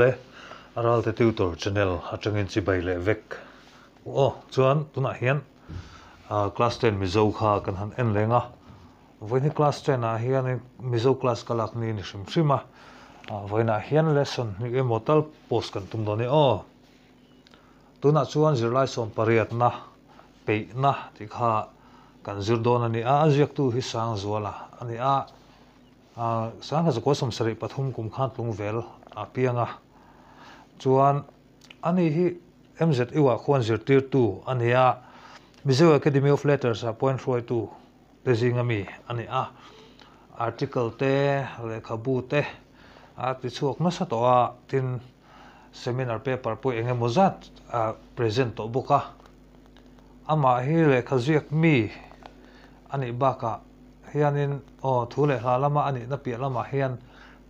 le aral te tutor channel atangin chi bai le vek o chuan tuna hian class 10 mizo kha kan han en lenga với ni class 10 a hian e mizo class kalak ni ni shim shima với na hian lesson ni emotal post kan tum doni o tuna chuan zirlai som pariat na pe na ti kha kan zir don ani a azyak tu hi sang zuala ani a sang ha ko som sari pathum kum khan tlung vel a pianga chuan ani hi MZ iwa khon zirtir tu ani a Mizo Academy of Letters a point roi tu te zingami ani a article te lekhabu te a ti chuak masa to a tin seminar paper po enge mozat a present to buka ama hi lekha ziak mi ani baka hianin o thu le hla lama ani na pi lama hian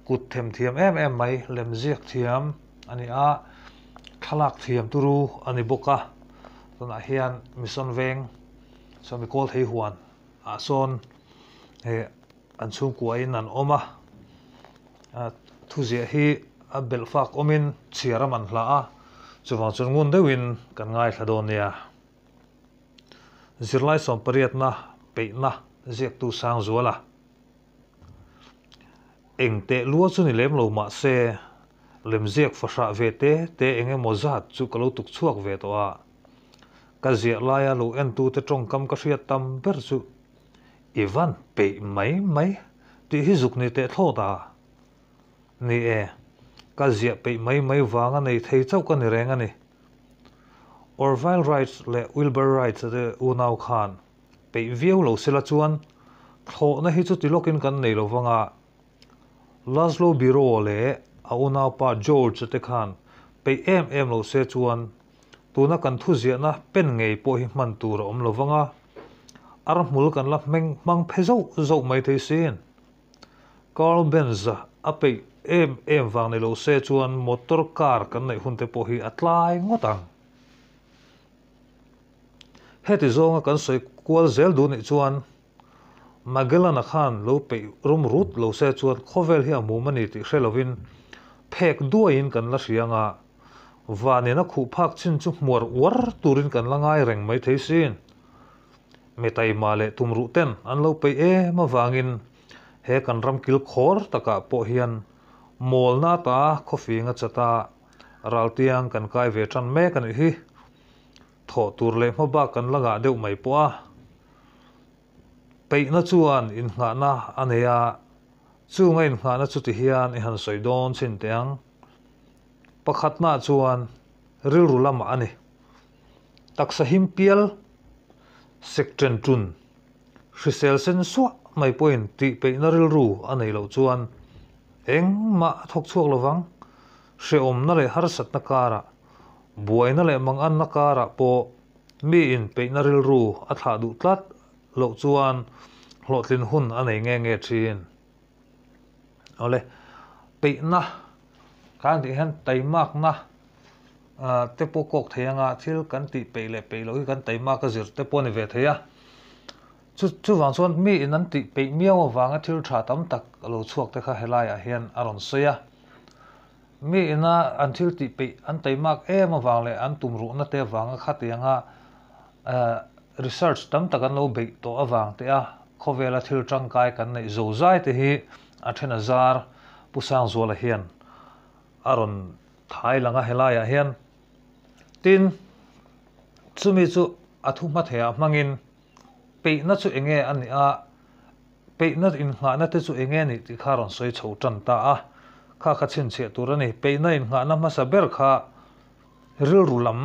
kut them thiam em em mai lem ziak thiam ani a thalak thiam turu ani boka tona hian mission veng so mi kol thei huan a ah, son he an chung kuain an oma a ah, thu zia hi a belfak omin chiaram an hla a chuwang chun ngun deuin kan ngai thladon nia zirlai som pariat na peina ziak tu sang zuala engte lua chu ni lem lo ma se lemziak fasha ve te te enge mozat chu kalo tuk chuak ve to a ka zia laia lo en tu te trong kam ka hria tam ber chu ivan pe mai mai ti hi zuk ni te tho ta ni e ka zia pe mai mai wanga nei thei chau ka ni renga ni Orville Wright le Wilbur Wright de Unau Khan pe viu lo sila chuan tho na hi chu lokin kan nei lo wanga Laszlo Biro le a unaupa george te khan pe em em lo se chuan tuna kan thu ziana pen ngei po hi man tur om lo wanga ar mul kan la meng mang phe zo zo mai thei sin carl benz a pe em em wang lo se chuan motor car kan nei hun te po hi atlai ngotang heti zonga kan soi kual zel du ni chuan magellan khan lo pe rum rut lo se chuan khovel hi a mu mani ti hrelovin phek duain kan la hrianga vanena khu phak chin chu muar war turin kan langai reng mai thei sin metai male tumru ten an lo pe e ma wangin he kan ram kil khor taka po hian molna ta khofinga chata raltiang kan kai ve than me kan hi tho tur le ma ba kan langa deuh mai po a peina chuan in hna na aneya chu ngai mha na chu ti hian i han soi don chin teang pakhat na chuan ril ru lama ani taksa him pial sektren tun hrisel sen su mai point ti pe na ril ru anei lo chuan eng ma thok chuak lovang she om na le har na kara buai na le mang an na kara po in pe na ril ru a tha du tlat lo chuan lo tlin hun anei เอาเลยตีนะการที่เห็นไตมากนะเตปกกเทียงอ่ะที่กันตีไปเลยไปเลยกันไตมากก็จะเตปนี่เวทีอ่ะชุดชุดวางส่วนมีนั้นตีไปเมียววางอ่ะที่ถ้าตั้มตักเราชวกแต่ข้าเฮลายอ่ะเห็นอารมณ์เสียมีนะอันที่ตีไปอันไตมากเอ๊มาวางเลยอันตุ่มรู้นะเตวางอ่ะข้าเทียงอ่ะ research tam takan lo bek to awang te a khowela thil tangkai kan nei zo zai te hi athena zar pusang zola hian aron thai langa helaya hian tin chumi chu athu ma thea mangin peina chu enge ani a peina in hla na te chu enge ni ti kharon soi chho tan ta a kha kha chin che tur ani peina in hla na ma sa ber kha rul rulam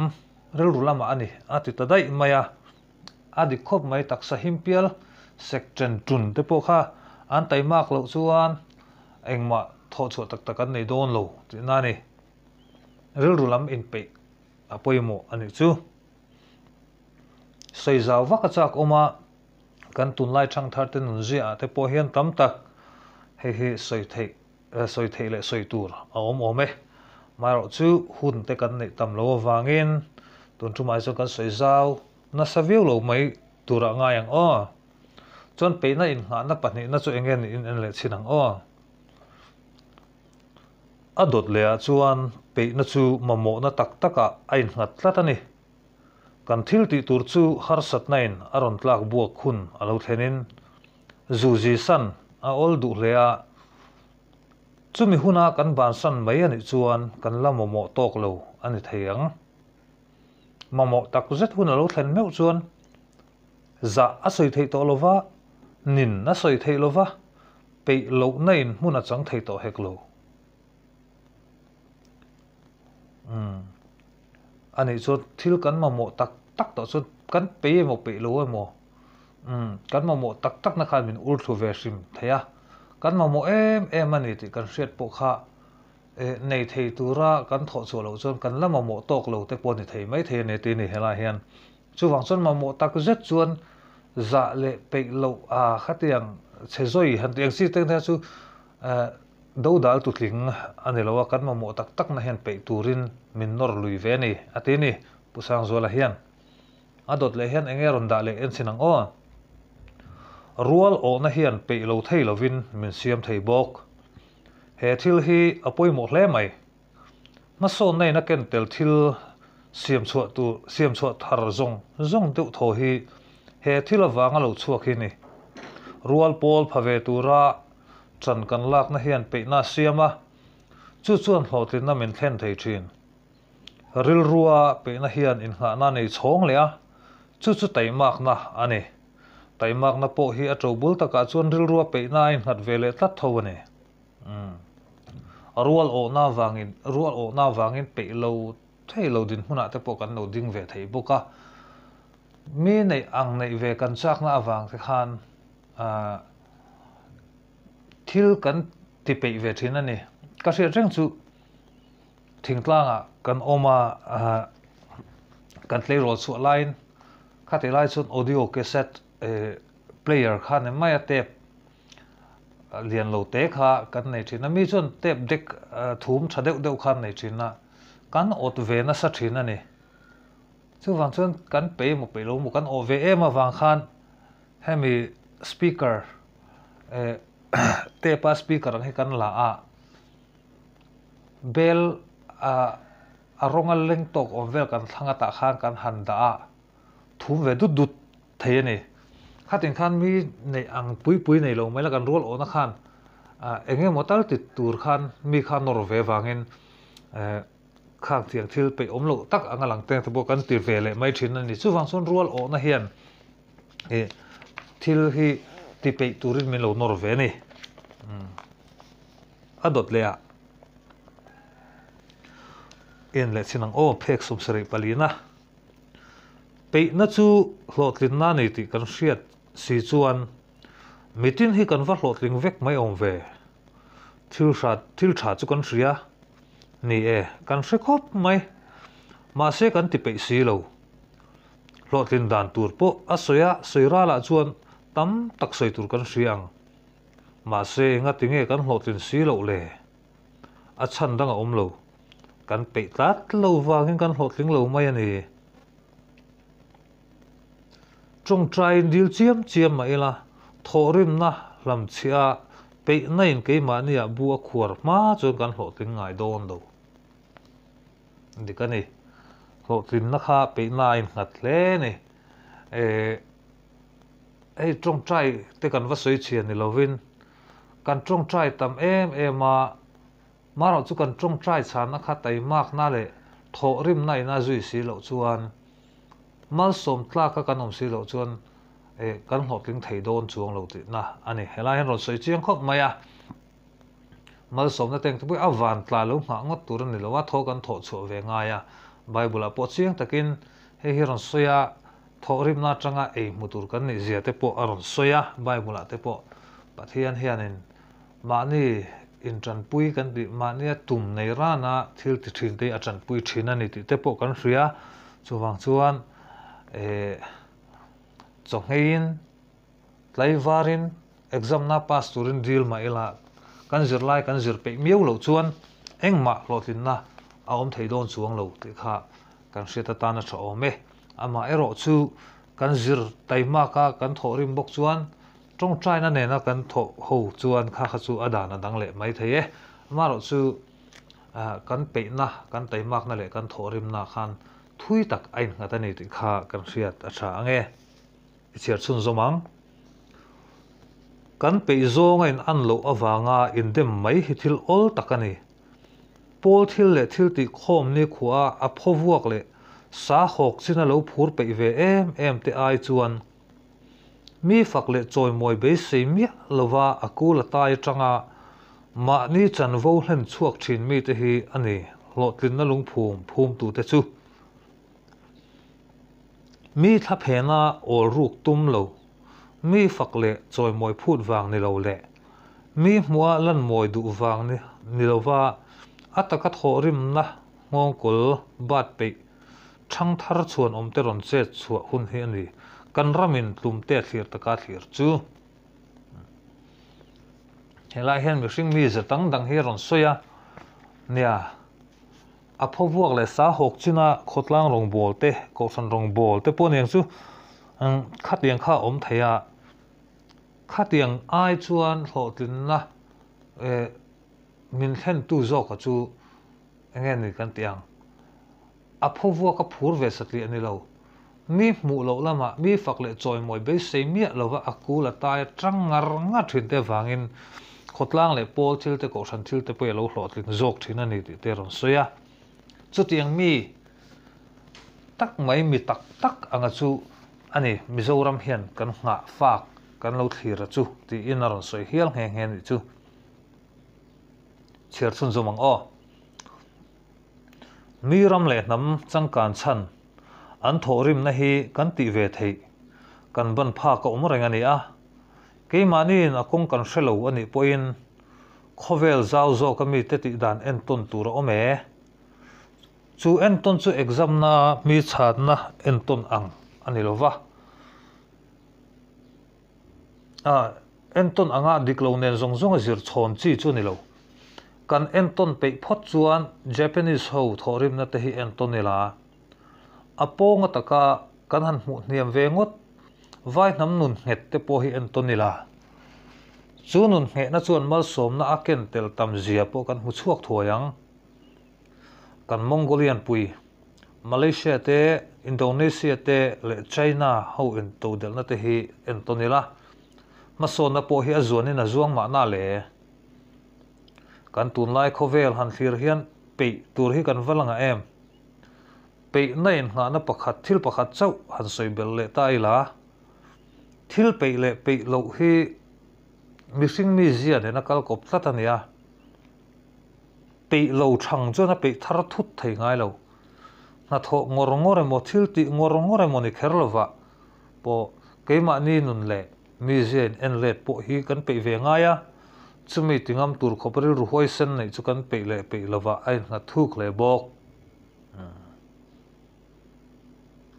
rul rulama ani a ti tadai maya adi khop mai taksa himpial section 2 te po kha an tay mak lo chuan engma tho chu tak tak an nei don lo ti na ni ril rulam in pe apoimo ani chu sei zau waka chak oma kan tun lai chang thar ten nun zia te po hian tam tak he he soi thei eh, soi thei le soi tur a om mà e. mai ro chu hun te này tâm tam lo wangin tun chu mai zo kan sei zau na saviu mấy mai tura ngai ang o chuan peina in hna na pahnih na chu engen in en le chinang aw a dawt le a chuan peina chu mamo na tak taka a in hlat tlat ani kan thil ti tur chu har sat nain a ron tlak buak khun a thế nên, zu ji san a ol du hle a chumi huna kan ban san mai ani chuan kan la momo tok lo ani theiang momo tak zet hun a lo thlen meu chuan za a soi thei to lova nin na soi thei lova pe lo nei mun a chang thei to hek lo um hmm. anh ấy chu thil kan mà mo tak tak to chu kan pe mo pe lo mo um hmm. kan mà mo tak tak na khan min ul thu về sim thấy à, kan mà mo em em anh ani ti kan hriat po kha eh, này thei tu ra kan tho chu lo chon kan lama mo tok lo te thì ni thei mai thei ne ti ni hela hian chu wang chon ma mo tak rất chuan za le pe lo a khatiang che zoi han tu ang si teng tha chu do dal tu thling ani lo kan ma mo tak tak na hen pe turin min nor lui ve ni ati ni pusang zola hian adot le hian enge ron da le en sinang o rual o na hian pe lo thei lovin min siam thei bok he thil hi apoi mo hle mai mà so nei na ken tel thil siam chuat tu siam chuat thar zong zong deuh tho hi he thila wanga lo chuak hi ni rual pol phave tura chan kan lak na hian pe na siama chu chuan hlo tin na men thlen thei thin ril rua pe na hian in hna na nei chhong le a chu chu tai mak na ani tai mak na po hi a to bul taka chuan ril rua pe na in hlat vele tlat tho ani hmm. rual o na wangin rual o na wangin pe lo thei lo din huna te po kan lo ding ve thei boka mi này ang này về kan chak na vàng te khan a ah, thil kan ti pe ve thin các ka se reng chu thingtlang a kan oma a ah, kan tle ro chu line kha te lai chun audio cassette eh, player khan mai a tape liền lâu tế kha này ah, nei thin mi chun tape deck thum thadeu deuh khan nei thin na kan ot ve na sa thin ani ซึ่งฟังชนกันเปย์มุกเปย์ลงมุกกันโอเวเอมาฟังขันให้มีสปีกเกอร์เอเตปาสปีกเกอร์ให้กันละอ่ะเบลอ่าอารมณ์เล่งตกอมเวลกันทั้งตะข้างกันหันดาทุ่มเวดุดดุดเทียนี่ข้าถึงขั้นมีในอังปุยปุยในลงไม่ละกันรัวโอนะขันเอ็งเงี้ยมอตัลติดตูรขันมีขันนอร์เววังเงิน khang thiang thil pe om lo tak anga lang teng thbo kan tir vele mai thin ani chu wang son rual o na hian thì thil hi ti mình turin min lo nor à. ni hmm. adot le a en le chinang o phek sum sari palina pe na chu hlotlin na nei ti kan hriat si chuan mitin hi kan va hlotling vek mai om ve thil hra thil tha chu kan hria นี่เอกันเสคบไหมมาเสกันติเปสีเลวหลอดลินดานตูร์ปุอัศยะสวยราละชวนตั้มตักใส่ตูร์กันเสียงมาเสงัดติเงกันหลอดลินสีเลวเลยอัชันดังอมเลวกันเปตัดเลววางกันหลอดลินเลวไม่นี่จงใจดิวเจียมเจียมมาเอละทอริมนะลำเชียไปนั่นกี่มาเนี่ยบัวขวดมาจนกันหลอดลินไงโดนดูดิกันนี่โซจินนักฮะไปนายหัดเล่นี่เอไอ้จงใจเตกันว่าสวยเชียนนี่เราวินกันจงใจตามเอ็มเอ็มมามาเราจุกันจงใจชานักฮะไตมากน่าเลยโถริมในน่าจุยสีเหล่าชวนมาสมทลาก็กันอมสีเหล่าชวนเอกันหดลิงไถโดนชวงเหล่าตินะอันนี้เฮลาเห็นเราสวยเชียงครบไหมอ่ะ mal som na teng tupui avan tla lo nga ngot tur ni lo wa tho kan tho chu ve nga ya bible a po chiang takin he hi ron soya tho rim na changa e mutur kan ni zia te po aron soya bible a te po pathian hianin ma ni in chan pui kan ti ma ni tum nei ra na thil ti thil te a chan pui thina ni ti te po kan hria chuwang chuan e chongein laivarin exam na pass turin deal ma ila kan zir lai kan zir pek miau lo chuan engmah hlawtlin na a awm thei dawn chuang lo te kha kan hriata tana tha awm e ama erawh chu kan zir taima ka kan thawh rim bawk chuan trong trai na nena kan thawh ho chuan kha kha chu a dan a dang leh mai thei e ama rawh chu kan peih na kan taimak na leh kan thawh rim na khan thui tak ain ngata nei tih kha kan hriat a tha ange i chiar chun zawmang Kan pei zo nga in an lo awa nga in de mai hitil ool takani. Pootil le til di khoom ni kua apho vuak le, saa hok zina loo pur pei we em, em te aay zuwan. Mi fag le zoi mooi bei si miak loo wa ako la taay changa, maa ni zan voo hin chuak chin mi te hi ane, loo tin na loong poong poong tu te chu. Mi thap he naa ooruk tum loo. mii faq le zooy mooy poot vaang nii lau le mii mua lan mooy duu vaang nii nii lau vaa atakad xoorimna ngoo kool baad peek chang thar tsuwan omte ron tset tsuwa khun hii anwe kan ramin lumte thir takaa thir tsu hii laa hiin mii shing mii khá tiền ai chuan họ tin là mình khen tu do cả chú nghe này cần tiền à phô vua các phur về sát liền này lâu mi mụ lâu lắm à mi phật lệ trời mọi bế xây miệng lâu và aku là tai trăng ngar ngắt thuyền te in khot lang lệ pol chil te cổ san chil te bây lâu lọt tin zok thì này đi te rồi suy à chú tiếng mi tắc mấy mi tắc tắc anh à, chú anh ấy mi Mizoram hiền cần ngã phạc kan lâu thlir ra chu thì in a rawn sawi hial nghe nghe ni chu chher chun zum ang o mi ram le nam chang kan chan an thorim na hi kan ti ve thei kan ban pha ka um reng ani a ke mani in akung kan hrelo ani poin khovel zau zo ka mi te ti dan en ton tur ome chu en ton chu exam na mi chat na en ton ang ani lova enton anga diklo nen zong zong azir chhon chi chu ni lo kan enton pe phot chuan japanese ho thorim na te hi enton ni la apo nga taka kan han mu hniam ve ngot vai nam nun het te po hi enton ni la chu nun he na chuan mal som na aken tel tam zia po kan hu chuak thoyang kan mongolian pui malaysia te indonesia te le china ho en to del na te hi entonila มาโซนนพ่อเฮียจวนนี่นะจวงมาหน้าเลยกันตุนไล่เขาเวลหันทีเฮียนปีตัวที่กันวัลังเอ็มปีนั่นงานนับประคัดทิลประคัดเจ้าหันสวยเบลเลตายละทิลปีเละปีเราฮีมิสิงมิเซียเนี่ยนักการกบตัดเนี่ยปีเราชังจนปีทารทุตไทยไงเรานัทงอรงอเรมอทิลติงอรงอเรมอนี่เคลวะปอเกมานี่นุนเละ mi zen en let po hi kan pe ve nga ya chumi tingam tur khopari ru hoi sen nei chu kan pe le pe lova ai na thuk le bok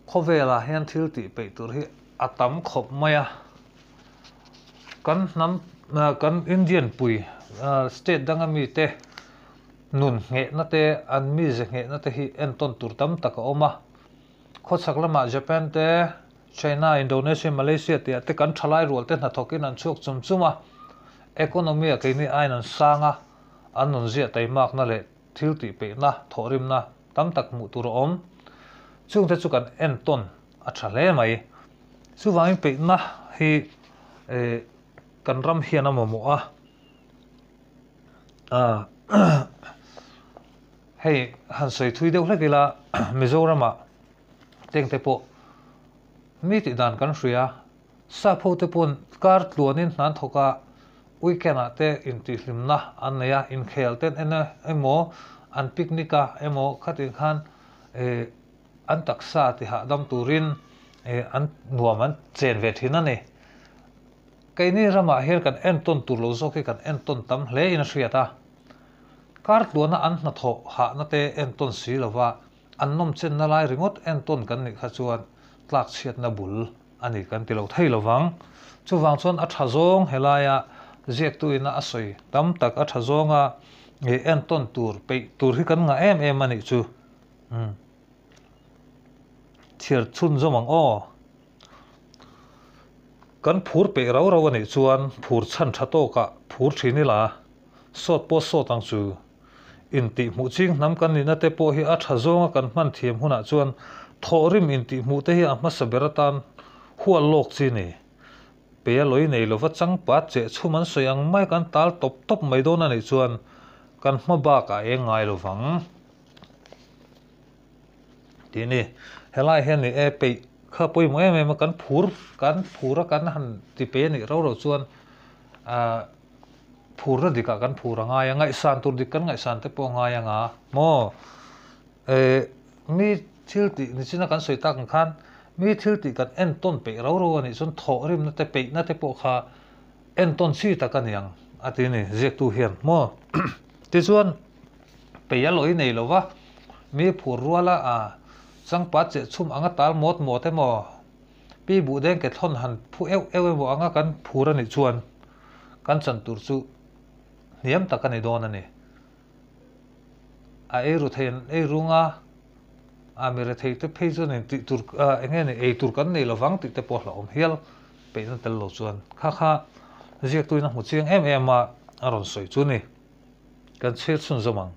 kho ve la hen thil ti pe tur hi atam khop maya kan nam kan indian pui state dangami te nun nge na te an mi ze nge na te hi en ton tur tam tak oma kho sak lama japan te China Indonesia Malaysia thì tia te kan thalai rol te na thokin an chuk chum chuma economy a keini ain an sanga an non zia tai mak na le thil ti pe na thorim na tam tak mu tur om chung te chukan en ton a thale mai suwang pe na hi e kan ram hian amo mo a a hei han sei thui deuh hlekila mà teng te po mi tih dan kan hria sa pho te pun kar tluanin hnan thoka weekend ate in ti hlimna an neya in khel ten ena emo an picnica emo khatin khan e an taksa ti ha dam turin e an nuam an chen ve thina ni kaini rama ah her kan en ton tur lo zo ke kan en ton tam hle in hriata kar tluana an na tho ha na te en ton si lova an nom chen na lai ringot en ton kan ni kha chuan tlak chhet na bul ani kan tilo thailo wang chu wang chon a tha zong helaya zek tu ina asoi tam tak a tha zong a e en ton tur pe tur hi kan nga em em ani chu hm chher chun zo mang o kan phur pe rao rao ani chuan phur chan tha to ka phur thini la sot po so tang chu in ti mu ching nam kan ni na te po hi a tha zong a kan man thiem hunah chuan thori min ti mu te hi ama saberatan hual lok chi ni pe loi nei lo va chang pa che chuman soyang mai kan tal top top mai don ani chuan kan hma ba ka e ngai lo wang ti ni helai hen ni e pe kha poi mo em em kan phur kan phura kan han ti pe ni ro ro chuan a phura dika kan phura ngai ngai san tur dik kan ngai san te po ngai nga mo e mi ทิลตินี่ชินะกันสวยตากันขันมีทิลติกันเอ็นต้นไปเราเรนี่ส่วนถอริมนั่นแต่ไปนั่นแต่ปกขาเอ็นต้นซีตากันยังอันนี้เรียกตัวเหียนมั่วที่ส่วนไปยัลลอยในหรอวะมีผัวรัวละอ่าสังปัดเจ็ชุมอังตาลมดหมดแต่หมอปีบุเดงเกิดท่อนหันผู้เอวเอวบอกอังกันผู้รันชวนกันสันตุรสุเนียมตะกันในดอนนี่นองไอรู้เทนไอรุ่งอ่ะ amir thei te pheijon en ti tur engene ei tur là vắng lawang ti te pawhla om bây giờ tôi lo chuan kha kha tôi tuina một chiang em em mà a à, aron soi này cần kan chhet sun zamang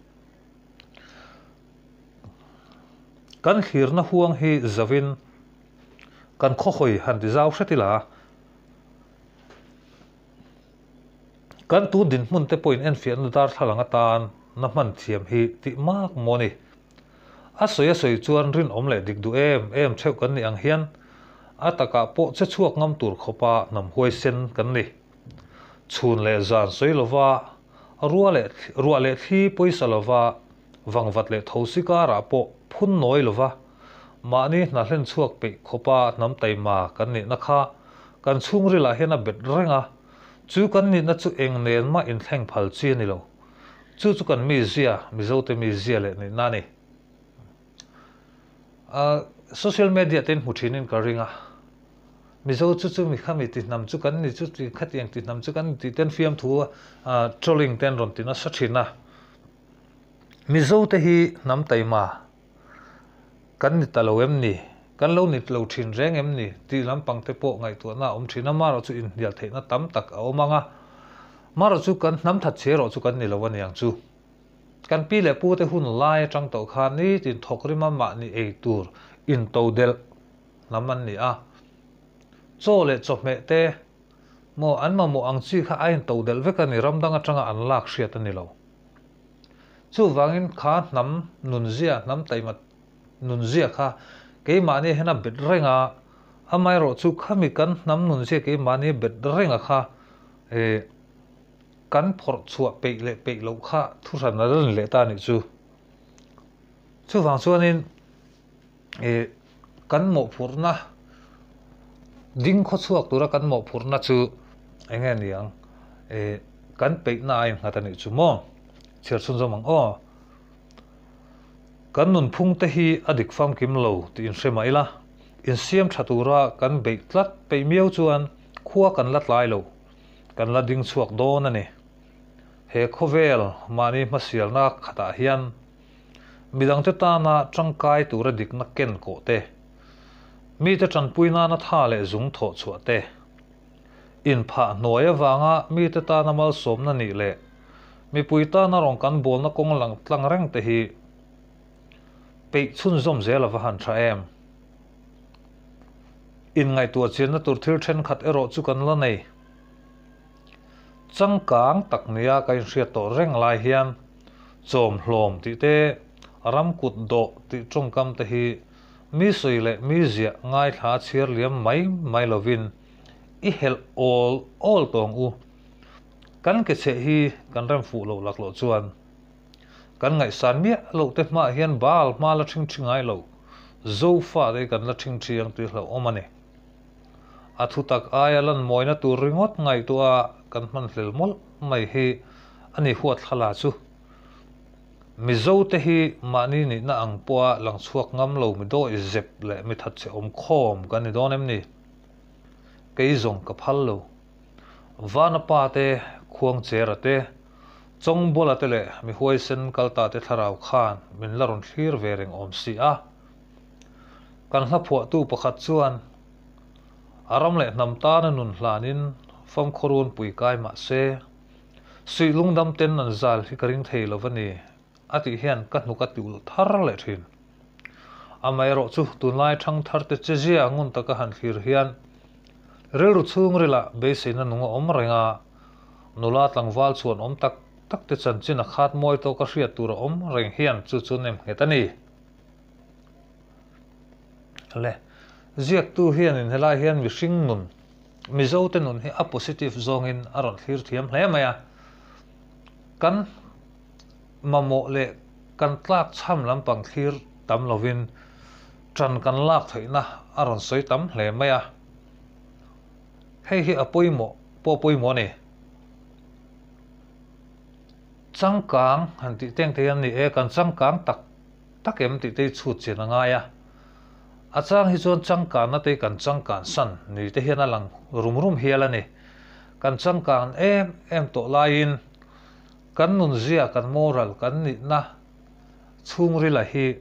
cần hlir na huang hi zavin kan kho khoi han ti zau hretila kan tu din hmun te point en fian dar thlalanga tan na hman thiam hi ti mak này a soi a soi chuan rin om le dik du em em theu kan ni ang hian ataka po che chuak ngam tur khopa nam hoi sen kan ni chhun le zan soi lova rua le rua le thi poisa lova wangvat le thosika ra po phun noi lova ma ni na hlen chuak pe khopa nam tai ma kan ni na kha kan chung ri la ah hena bet renga chu kan ni na chu eng nen ma in thleng phal chi ni lo chu chu kan mi zia mi zo te mi zia le ni na ni Ờ, social media tên ten mu thinin ka ringa mizo chu chu mi khami ti nam chu kan ni chu ti khatiang ti nam chu kan ti ten fiam thu ờ, trolling ten ron ti na sa thina mizo te hi nam tai ma kan ni talo em ni kan lo ni lo thin reng em ni ti lam pang te po ngai tu na om thina ma ro chu in dial the na tam tak a omanga à? ma ro chu kan nam that che ro chu kan ni lo wan yang chu kan pi le pu te hun lai chang to khan ni tin thokri ma ma ni e tur in to del naman ni a cho le cho me te mo an ma mo ang chi kha ain to del ve ka ni ram dang atanga an lak hriat ani lo chu wangin kha nam nun zia nam tai ma nun zia kha ke ma ni hena bit renga amai ro chu khami kan nam nun zia ke ma ni bit renga kha e kan phor chuwa pek le pek lo kha thu sa na dal le ta ni chu chu wang chuan in e kan mo phur na ding kho chuak tu ra kan mo phur na chu enga ni ang e kan pe na ai nga ta ni chu mo chher chun zo mang o kan nun phung te hi adik fam kim lo ti in sema ila in siam tha tu ra kan be tlat pe miau chuan khuwa kan lat lai lo kan la ding he khovel mani masial na khata hian midang te ta na changkai tu ra dik na ken ko te mi te chan pui na na tha le zung tho chu te in pha noya wanga mi te ta na mal som na ni le mi pui ta na rong kan bol na kong lang tlang reng te hi pe chun zom zel va han tha em in ngai tu chen na tur thil then khat ero chu kan la nei changkang tak nia kan hria to reng lai hian chawm hlawm ti te ram kut do ti chung kam te hi mi sui lệ mi zia ngai thla chhiar liam mai mai lovin i hel all all tong u kan ke che hi kan ram fu lo lak lo chuan kan ngai san mi lo te ma hian bal ma la thing thingai lo zo fa de kan la thing thiang tu hlo omane athu tak ayalan moina tu ringot ngai to a กันมันเร็วมัลไม่เหี้อันนี้หัวทลายซมิจตเหมานี่นี่น่าอังปัวหลังสวกงามโลไมิโดนจับเลมิทัดเซอมคอมกันนี่ตอนเอ็มนี่เกยจงกับพัลโลวันปาเตควงเจรเตจงบลเตเลมิหวยเซนกัลตาเตทราวขานมินลรุนฮีร์เวริงอมซีอาการหับหัวตู้ประคัส่วนอารมณ์เลยน้ำตาเนนุนลานิน fam khorun pui kai ma se sui lungdam ten nan zal hi karing thei lovani ati hian ka hnuka tiu thar le thin amai ro chu tu lai thang thar te che zia ngun taka han khir hian rel ru chung rila be se na nung om renga nula tlang wal chuan om tak tak te chan chin a khat moi to ka hria tur om reng hian chu chu nem hetani le ziak tu hian in helai hian mi hring nun mi zo te nun hi a positive zong in aron thlir thiam hle maya kan mamo le kan tlak cham lam pang thlir tam lovin tran kan lak thei na aron soi tam hle maya hei hi apoi mo po poi mo ne changkang han ti teng te yan ni e kan changkang tak tak em ti te chu chen nga ya achang hi chuan changkan na te kan changkan san ni te hian a lang rum rum hial ani kan changkan em em to lain kan nun zia kan moral kan ni na chung ri la hi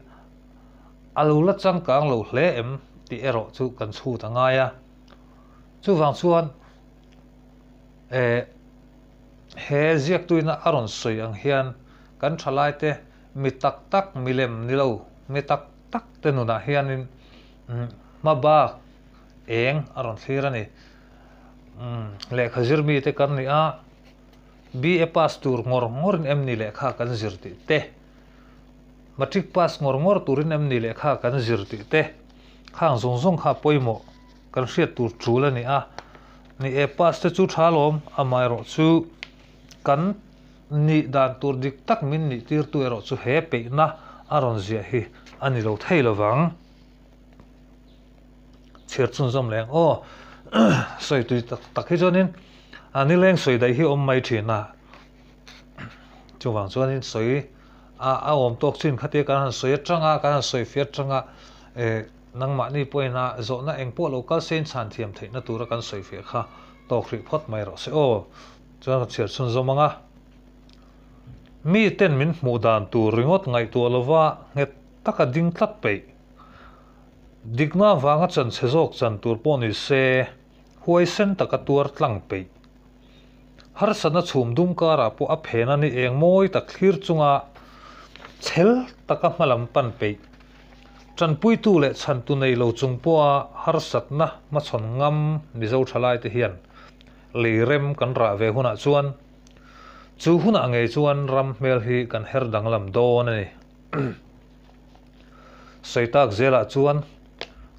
alo la changkang lo hle em ti ero chu kan chu tangaya chu wang chuan e he ziak tuina aron soi ang hian kan thalai te mi tak tak milem nilo mi tak tak te nu na hianin ma baak eeang aaron xeerani mm, le xa zir mii te kan a bii ee tur ngor ngor in eemni le xa kan zir ti te matrik ngor ngor tur in eemni le xa kan zir ti te kaa zon zon xa poi mo kan xeet tur chu la ni a ni ee paas te chu thaa loom amaay roo chu kan nii daan tur dik tak miin nii tir tu ee chu hee pei na chher chun zom leng o soi tui tak hi chuanin ani leng soi đây hi ông mai à, thina chu wang chuanin soi a a om tok chin khate kan han soi tanga kan han soi fe tanga e nang ma ni poina zo na na anh eng po local sen sản thiam thei na tura kan soi fe kha tok ri phot mai ro se o chuan chher chun zomanga mi ten min mu dan tu ringot ngai tu nghe nge taka ding tlat bay digma wanga chan sezok chan tur poni se huai sen taka tur tlang pe har sana chhum dum ka ra po a phena ni eng moi ta khir chunga chel taka malam pan pe Chân pui tu le chan tu nei lo chung po har sat na ma chon ngam ni zo thalai te hian le rem kan ra ve huna chuan chu huna nge chuan ram mel hi kan her danglam do na ni seitak zela chuan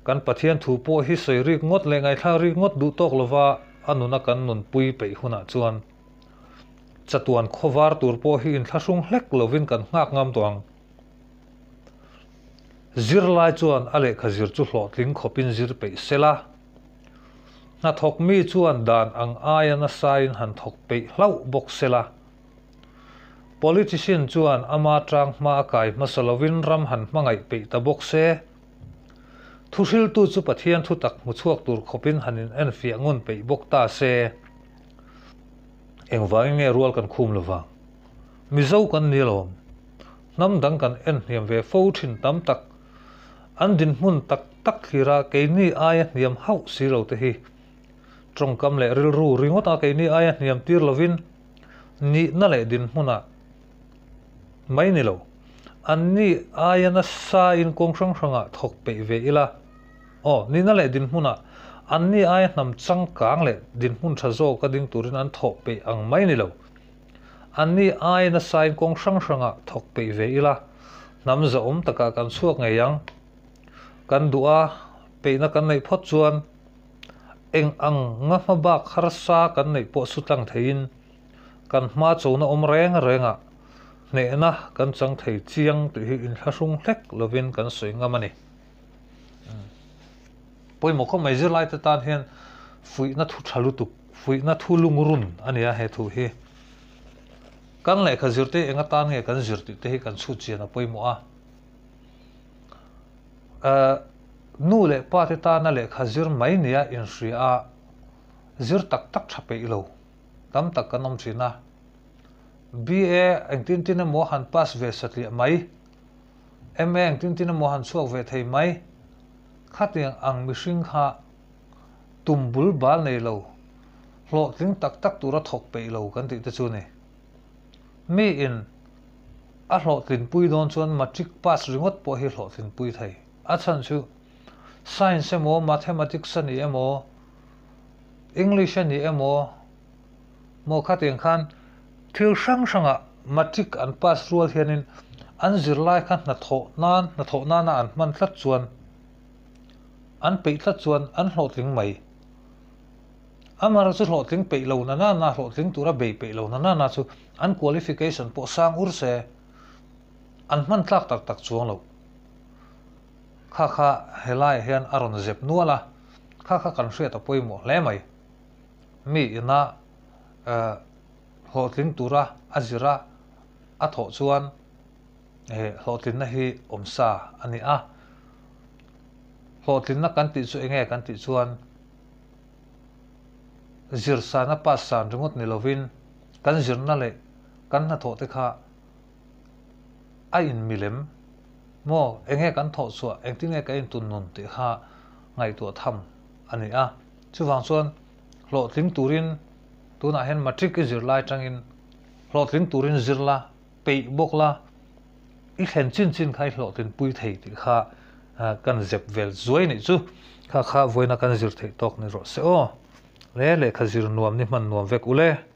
kan patien thuu poohi say ri ngot le ngay tha ri ngot du tok lo vaa anu na kan nun pui pei hunaa zuwan. Tsa tuwan kovar tuur poohi in thasung le klo win kan ngaak ngam tuwaan. Zir laay zuwan alay ka zir zuhloot ling ko pin zir pei se laa. Na thok mii zuwan daan ang aayana saayin han thok pei lauk bok se laa. Politisheen zuwan amaat raang maa kaay ram han maa ngay pei bok se. thu sil tu chu pathian thu tak mu chuak tur khopin hanin en fi angon pe bok ta se engwang nge rual kan khum lova mizo kan nilom nam dang kan en hiam ve fo thin tam tak an din mun tak tak hira ke ni ai niam hau siro te hi trong kam le ril ru ringota ke ni ai niam tir lovin ni na le din huna mai ni lo anni ayana sa in kongsang sanga thokpe ve ila o nina le din huna anni ay nam chang kang le din hun tha zo ka ding turin an thokpe ang mai ni lo anni ay na sa in kongsang sanga thokpe ve ila nam za om taka kan suak nge yang kan dua pe na kan nei phot chuan eng ang nga ma ba kharsa kan nei po sutlang thein kan ma chona om reng renga lena kan chang thai chiang tu hi in la sung lek lovin kan sui nga mani poi mo khom mai zir lai ta tan hian fui na thu thalu tu fui na thu lu murun ani ya he thu hi kan le kha zir te enga tan he kan zir ti te hi kan chu chi na poi mo a a nu le pa te ta na le kha zir mai nia in sri a zir tak tak thape i lo tam tak kanom chi na BA anh tin tin mo han pass về sát li mai MA anh tin tin mo han suak về thầy mai khát tiếng ang mi sinh ha tum bul ba nei lo lo tiếng tak tak tu ra thok pe lo kan ti te chu ne mi in a lo tin pui don chuan matric pass ringot po hi lo tin pui thei a chan chu science emo mathematics ani emo english ani emo mo khát tiếng khan thiếu sáng thil hrang hranga matric an pass rual hianin an zirlai khan na thaw nan na thaw nana an man thlat chuan an pei thlat chuan an hlawtling mai amar chu hlawtling pei lo na na na hlawtling tura bei pei lo na na na chu an qualification po sang ur se an man thlak tak tak chuang lo kha kha helai hian aron zep nuala kha kha kan hriat a poimawh hle mai mi ina eh, họ tin tura azira a thọ chuan he eh, hậu tin na hi omsa ani a hậu tin na kan ti chu enge kan ti chuan zir sa na pa san rungot ni lovin kan zir na le kan na thọ te kha a in milem mo enge kan thọ chu eng ti nge ka in tun nun te kha ngai tu tham ani a chuwang chuan họ tin turin tuna hen matric ki zir lai tangin plotin turin zir la pe bok la i hen chin chin khai lo tin pui thei ti kha kan zep vel zoi ni chu kha kha voina kan zir thei tok ni ro se o le le kha zir nuam ni man nuam vek ule